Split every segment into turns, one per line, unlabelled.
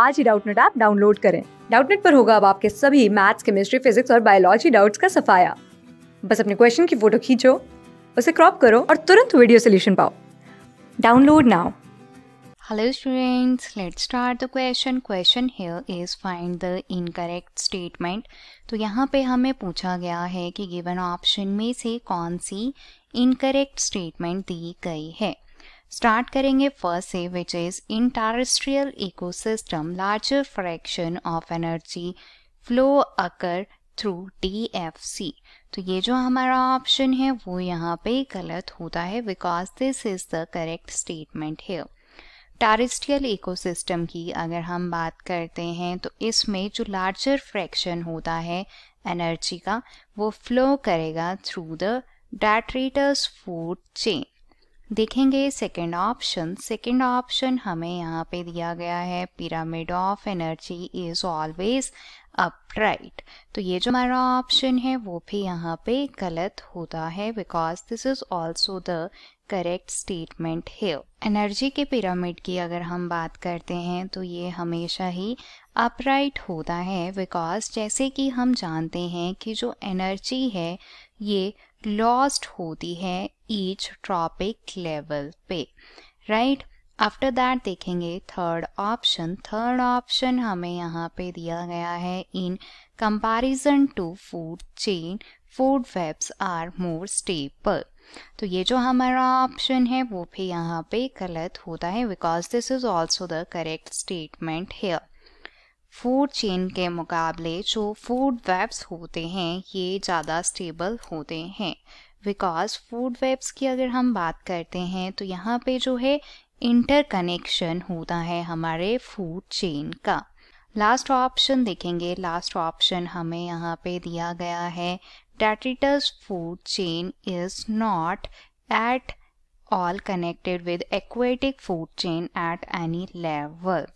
आज ही Doubtnut app download करें डाउटनेट पर होगा अब आपके सभी मैथ्स केमिस्ट्री फिजिक्स और बायोलॉजी डाउट्स का सफाया बस अपने क्वेश्चन की फोटो खींचो उसे क्रॉप करो और तुरंत वीडियो सोल्यूशन पाओ download now
hello students let's start the question question here is find the incorrect statement तो यहाँ पे हमें पूछा गया है कि गिवन ऑप्शन में से कौन सी इनकरेक्ट स्टेटमेंट दी गई है स्टार्ट करेंगे फर्स्ट से which is in terrestrial ecosystem larger fraction of energy flow occur through D F C तो ये जो हमारा ऑप्शन है वो यहाँ पे गलत होता है because this is the correct statement है इको इकोसिस्टम की अगर हम बात करते हैं तो इसमें जो लार्जर फ्रैक्शन होता है एनर्जी का वो फ्लो करेगा through the detritus food chain देखेंगे सेकंड ऑप्शन सेकंड ऑप्शन हमें यहाँ पे दिया गया है pyramid of energy is always upright तो ये जो हमारा ऑप्शन है वो भी यहाँ पे गलत होता है because this is also the correct statement है एनर्जी के पिरामिड की अगर हम बात करते हैं तो ये हमेशा ही अपराइट होता है बिकॉज जैसे कि हम जानते हैं कि जो एनर्जी है ये लॉस्ट होती है ईच ट्रॉपिक लेवल पे राइट आफ्टर दैट देखेंगे थर्ड ऑप्शन थर्ड ऑप्शन हमें यहाँ पे दिया गया है in comparison to food chain food webs are more stable तो ये जो हमारा ऑप्शन है वो भी यहाँ पे गलत होता है because this is also the correct statement here food chain के मुकाबले जो फूड वेब्स होते हैं ये ज़्यादा स्टेबल होते हैं बिकॉज फूड वेब्स की अगर हम बात करते हैं तो यहाँ पे जो है इंटरकनेक्शन होता है हमारे फूड चेन का लास्ट ऑप्शन देखेंगे लास्ट ऑप्शन हमें यहाँ पे दिया गया है detritus food chain is not at all connected with aquatic food chain at any level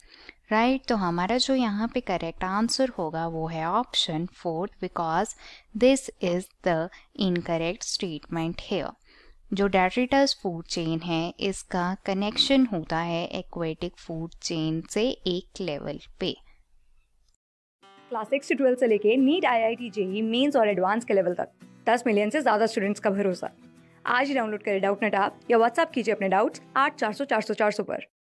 right right? तो हमारा जो यहाँ पे करेक्ट आंसर होगा वो है option fourth because this is the incorrect statement here जो डेट्रिटस फूड चेन है इसका कनेक्शन होता है एक्वेटिक फूड चेन से एक लेवल पे
क्लास सिक्स से ट्वेल्थ से लेके NEET I I T JEE Mains और एडवांस के लेवल तक दस मिलियन से ज़्यादा स्टूडेंट्स का भरोसा आज ही डाउनलोड करें डाउट नेट आप या व्हाट्सअप कीजिए अपने डाउट्स आठ चार सौ चार सौ चार सौ पर